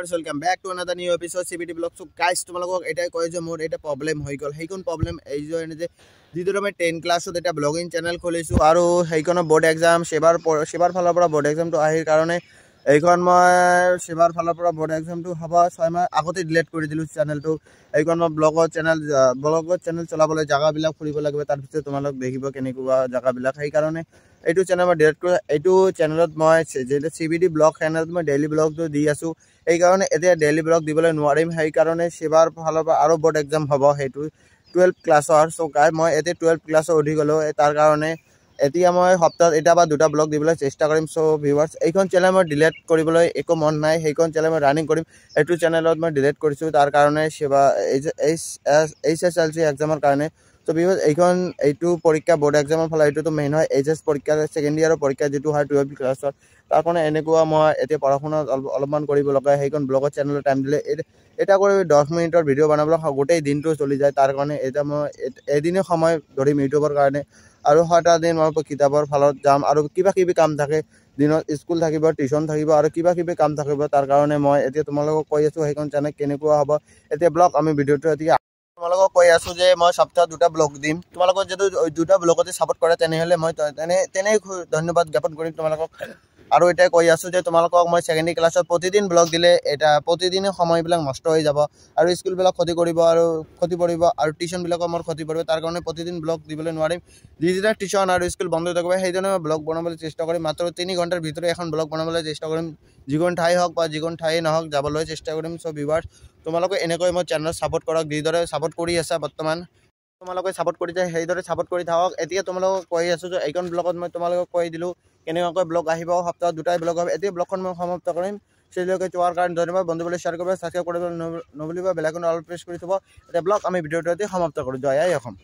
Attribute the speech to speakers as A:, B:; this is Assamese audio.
A: কৰিছোঁ welcome back to another new episode C B T blog so' guys তোমালোকক এটাই কয় যে মোৰ এটা প্ৰব্লেম হৈ গ'ল সেইখন প্ৰব্লেম এই যে এনে যে যিদৰে মই টেন ক্লাছত এটা ব্লগিং চেনেল খুলিছোঁ আৰু সেইখনৰ বৰ্ড এক্সাম সেইবাৰ চেবাৰ ফালৰ পৰা বৰ্ড এক্সামটো আহিৰ কাৰণে এইখন মই চেমাৰ ফালৰ পৰা বৰ্ড এক্সামটো হ'ব ছয় মাহ আগতে ডিলেট কৰি দিলোঁ চেনেলটো এইখন মই ব্লগত চেনেল ব্লগত চেনেল চলাবলৈ জেগাবিলাক ফুৰিব লাগিব তাৰপিছত তোমালোক দেখিব কেনেকুৱা জেগাবিলাক সেইকাৰণে এইটো চেনেল মই ডিলেট কৰি এইটো চেনেলত মই যিহেতু চি বি ডি ব্লগ চেনেলত মই ডেইলি ব্লগটো দি আছোঁ সেইকাৰণে এতিয়া ডেইলি ব্লগ দিবলৈ নোৱাৰিম সেইকাৰণে চেবাৰ ফালৰ পৰা আৰু বৰ্ড এক্সাম হ'ব সেইটো টুৱেলভ ক্লাছৰ চৌকাই মই এতিয়া টুৱেলভ ক্লাছৰ অধিক হ'লেও তাৰ কাৰণে এতিয়া মই সপ্তাহত এটা বা দুটা ব্লগ দিবলৈ চেষ্টা কৰিম চ' ভিউৱাৰ্ছ এইখন চেনেল মই ডিলেট কৰিবলৈ একো মন নাই সেইখন চেনেল মই ৰানিং কৰিম এইটো চেনেলত মই ডিলেট কৰিছোঁ তাৰ কাৰণে শিৱা এইচ এছ এল চি এক্সামৰ কাৰণে চ' বিকজ এইখন এইটো পৰীক্ষা বৰ্ড এক্সামৰ ফালে এইটোতো মেইন হয় এইচ এছ পৰীক্ষা ছেকেণ্ড ইয়াৰৰ পৰীক্ষা যিটো হয় টুৱেলভ ক্লাছত তাৰ কাৰণে এনেকুৱা মই এতিয়া পঢ়া শুনাত অলপ অলপমান কৰিব লগা সেইখন ব্লগত চেনেলত টাইম দিলে এটা কৰি দহ মিনিটৰ ভিডিঅ' বনাবলৈ গোটেই দিনটো চলি যায় তাৰ কাৰণে এতিয়া মই এদিনেই সময় ধৰিম ইউটিউবৰ কাৰণে আৰু ছটা দিন মই কিতাপৰ ফালত যাম আৰু কিবা কিবি কাম থাকে দিনত স্কুল থাকিব টিউশ্যন থাকিব আৰু কিবা কিবি কাম থাকিব তাৰ কাৰণে মই এতিয়া তোমালোকক কৈ আছোঁ সেইখন চেনেল কেনেকুৱা হ'ব এতিয়া ব্লগ আমি ভিডিঅ'টো এতিয়া তোমালোকক কৈ আছোঁ যে মই সপ্তাহত দুটা ব্লগ দিম তোমালোকক যদি দুটা ব্লগতে ছাপোৰ্ট কৰে তেনেহ'লে মই তেনে তেনেই ধন্যবাদ জ্ঞাপন কৰিম তোমালোকক আৰু এতিয়া কৈ আছোঁ যে তোমালোকক মই ছেকেণ্ডেৰী ক্লাছত প্ৰতিদিন ব্লগ দিলে এটা প্ৰতিদিনে সময়বিলাক নষ্ট হৈ যাব আৰু স্কুলবিলাক ক্ষতি কৰিব আৰু ক্ষতি পৰিব আৰু টিউশ্যনবিলাকো মোৰ ক্ষতি পৰিব তাৰ কাৰণে প্ৰতিদিন ব্লগ দিবলৈ নোৱাৰিম যিদিনা টিউশ্যন আৰু স্কুল বন্ধ হৈ থাকিব সেইদৰে মই ব্লগ বনাবলৈ চেষ্টা কৰিম মাত্ৰ তিনি ঘণ্টাৰ ভিতৰত এখন ব্লগ বনাবলৈ চেষ্টা কৰিম যিকোনো ঠাই হওক বা যিকোনো ঠাই নহওক যাবলৈ চেষ্টা কৰিম চ' ভিভাৰ্ছ তোমালোকে এনেকৈ মই চেনেলত ছাপৰ্ট কৰক যিদৰে ছাপোৰ্ট কৰি আছা বৰ্তমান তোমালোকে ছাপৰ্ট কৰি যায় সেইদৰে ছাপোৰ্ট কৰি থাকক এতিয়া তোমালোকক কৈ আছোঁ যে এইখন ব্লগত মই তোমালোকক কৈ দিলোঁ কেনেকুৱাকৈ ব্লগ আহিব সপ্তাহত দুটাই ব্লগ হ'ব এতিয়া ব্লগখন মই সমাপ্ত কৰিম চিলিলৈকে চোৱাৰ কাৰণে ধন্যবাদ বন্ধুবলৈ শ্বেয়াৰ কৰিব ছাবস্ক্ৰাইব কৰিবলৈ নবুলিব বেলেগ অলপ প্ৰেছ কৰি থ'ব এতিয়া ব্লগ আমি ভিডিঅ'টো এতিয়া সমাপ্ত কৰোঁ জয় আই অসম